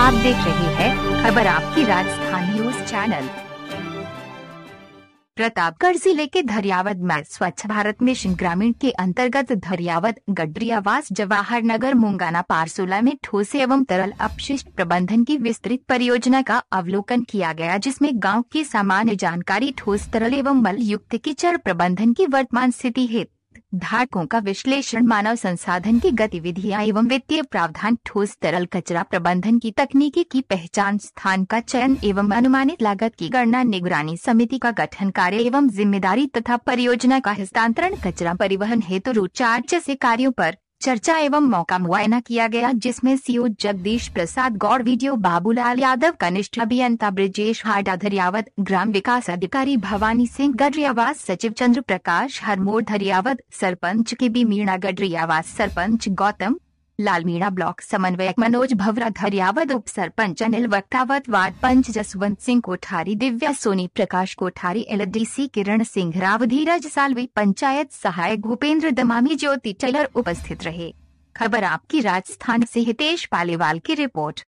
आप देख रहे हैं खबर आपकी राजस्थान न्यूज चैनल प्रतापगढ़ जिले के धरियावद में स्वच्छ भारत मिशन ग्रामीण के अंतर्गत धरियावद गडरियावास जवाहर नगर मुंगाना पारसोला में ठोस एवं तरल अपशिष्ट प्रबंधन की विस्तृत परियोजना का अवलोकन किया गया जिसमें गांव की सामान्य जानकारी ठोस तरल एवं मल युक्त कीचड़ प्रबंधन की वर्तमान स्थिति है धारकों का विश्लेषण मानव संसाधन की गतिविधियां एवं वित्तीय प्रावधान ठोस तरल कचरा प्रबंधन की तकनीकी की पहचान स्थान का चयन एवं अनुमानित लागत की गणना निगरानी समिति का गठन कार्य एवं जिम्मेदारी तथा परियोजना का हस्तांतरण कचरा परिवहन हेतु तो रूट चार्ज जैसे कार्यों चर्चा एवं मौका मुआयना किया गया जिसमें सीओ जगदीश प्रसाद गौड़ वीडियो बाबूलाल यादव कनिष्ठ अभियंता ब्रजेश हाडाधरियावत ग्राम विकास अधिकारी भवानी सिंह गडरियावास सचिव चंद्र प्रकाश हरमोर Dhariyawad sarpanch K B Meena Gadariyawas sarpanch Gautam Lalmira block समन्वयक मनोज भवरा धरियावत उप सरपंच अनिल वक्तावत वार्ड पंच जसवंत सिंह कोठारी दिव्या सोनी प्रकाश कोठारी एल किरण सिंह राव धीरज सालवी पंचायत सहायक भूपेंद्र दमामी ज्योति टेलर उपस्थित रहे खबर आपकी राजस्थान से हितेश पालीवाल की रिपोर्ट